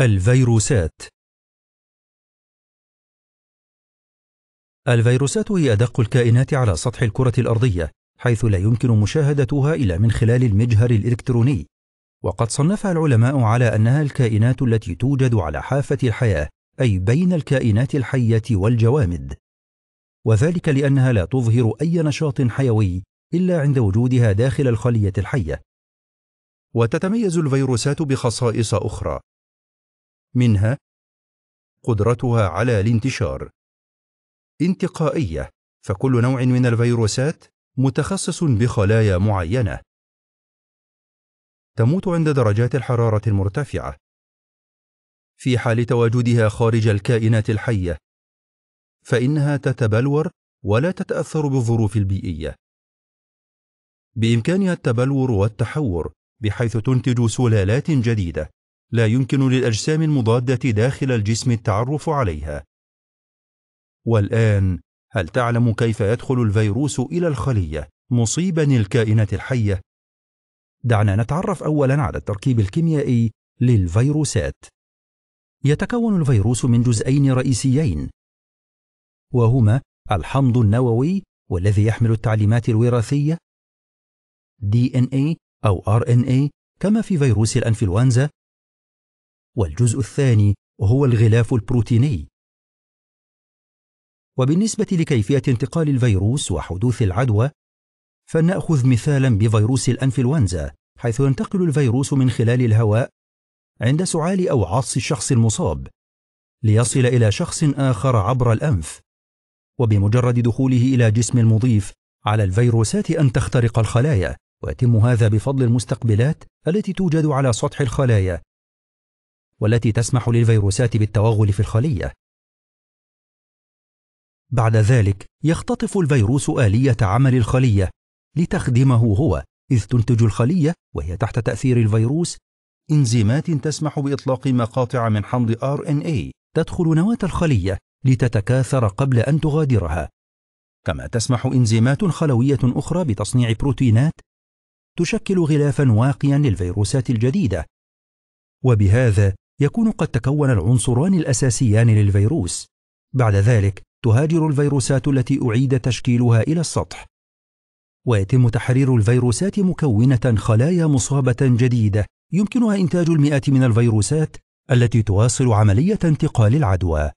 الفيروسات الفيروسات هي أدق الكائنات على سطح الكرة الأرضية حيث لا يمكن مشاهدتها إلا من خلال المجهر الإلكتروني وقد صنفها العلماء على أنها الكائنات التي توجد على حافة الحياة أي بين الكائنات الحية والجوامد وذلك لأنها لا تظهر أي نشاط حيوي إلا عند وجودها داخل الخلية الحية وتتميز الفيروسات بخصائص أخرى منها قدرتها على الانتشار انتقائية فكل نوع من الفيروسات متخصص بخلايا معينة تموت عند درجات الحرارة المرتفعة في حال تواجدها خارج الكائنات الحية فإنها تتبلور ولا تتأثر بالظروف البيئية بإمكانها التبلور والتحور بحيث تنتج سلالات جديدة لا يمكن للأجسام المضادة داخل الجسم التعرف عليها. والآن هل تعلم كيف يدخل الفيروس إلى الخلية مصيبا الكائنات الحية؟ دعنا نتعرف أولا على التركيب الكيميائي للفيروسات. يتكون الفيروس من جزئين رئيسيين وهما الحمض النووي والذي يحمل التعليمات الوراثية DNA إيه أو RNA إيه، كما في فيروس الأنفلونزا والجزء الثاني هو الغلاف البروتيني وبالنسبة لكيفية انتقال الفيروس وحدوث العدوى فلنأخذ مثالا بفيروس الأنفلونزا حيث ينتقل الفيروس من خلال الهواء عند سعال أو عص الشخص المصاب ليصل إلى شخص آخر عبر الأنف وبمجرد دخوله إلى جسم المضيف على الفيروسات أن تخترق الخلايا ويتم هذا بفضل المستقبلات التي توجد على سطح الخلايا والتي تسمح للفيروسات بالتوغل في الخلية. بعد ذلك يختطف الفيروس آلية عمل الخلية لتخدمه هو، إذ تنتج الخلية وهي تحت تأثير الفيروس إنزيمات تسمح بإطلاق مقاطع من حمض RNA إيه تدخل نواة الخلية لتتكاثر قبل أن تغادرها. كما تسمح إنزيمات خلوية أخرى بتصنيع بروتينات تشكل غلافا واقيا للفيروسات الجديدة وبهذا يكون قد تكون العنصران الأساسيان للفيروس بعد ذلك تهاجر الفيروسات التي أعيد تشكيلها إلى السطح ويتم تحرير الفيروسات مكونة خلايا مصابة جديدة يمكنها إنتاج المئات من الفيروسات التي تواصل عملية انتقال العدوى